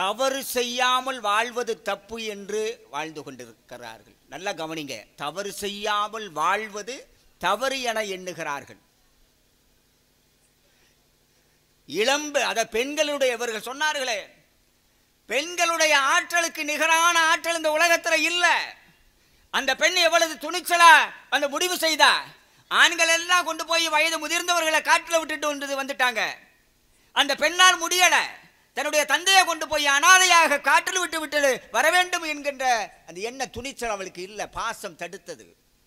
தவறு செய்யாமல் வாழ்வது தப்பு என்று வாழ்ந்து கொண்டிருக்கிறார்கள் நல்லா கவனிங்க தவறு செய்யாமல் வாழ்வது தவறு என எண்ணுகிறார்கள் இளம்பு அதை பெண்களுடைய இவர்கள் சொன்னார்களே பெண்களுடைய ஆற்றலுக்கு நிகரான ஆற்றல் இந்த உலகத்தில் இல்லை அந்த பெண் எவ்வளவு துணிச்சலா அந்த முடிவு செய்தா ஆண்கள் எல்லாம் கொண்டு போய் வயது முதிர்ந்தவர்களை காற்றில் விட்டுட்டு வந்துட்டாங்க அந்த பெண்ணால் முடியலை தன்னுடைய தந்தையை கொண்டு போய் அனாதையாக காற்றில் விட்டு விட்டு வர வேண்டும் என்கின்ற அந்த எண்ண துணிச்சல் அவளுக்கு இல்லை பாசம் தடுத்தது